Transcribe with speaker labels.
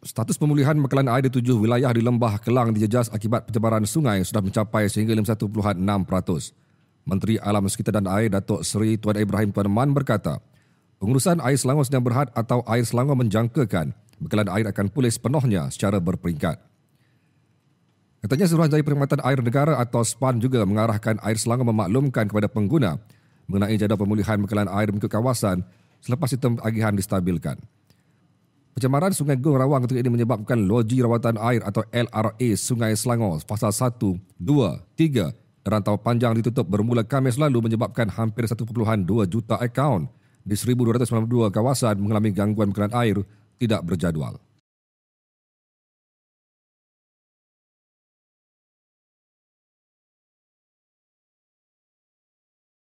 Speaker 1: Status
Speaker 2: pemulihan bekalan air di tujuh wilayah di Lembah Kelang dijejas akibat pencemaran sungai sudah mencapai sehingga 51.6%. Menteri Alam Sekitar dan Air Datuk Seri Tuan Ibrahim Tuan Man berkata, pengurusan air Selangor Sdn Berhad atau air Selangor menjangkakan bekalan air akan pulih sepenuhnya secara berperingkat. Katanya Suruhanjaya Perkhidmatan Air Negara atau SPAN juga mengarahkan air Selangor memaklumkan kepada pengguna mengenai jadual pemulihan bekalan air mengikut kawasan selepas sistem agihan distabilkan. Pencemaran Sungai Gong Rawang ketika ini menyebabkan loji rawatan air atau LRA Sungai Selangor fasa 1, 2, 3 dan rantau panjang ditutup bermula Khamis lalu menyebabkan hampir 1.2 juta akaun di 1,292 kawasan mengalami gangguan berkenaan air tidak berjadual.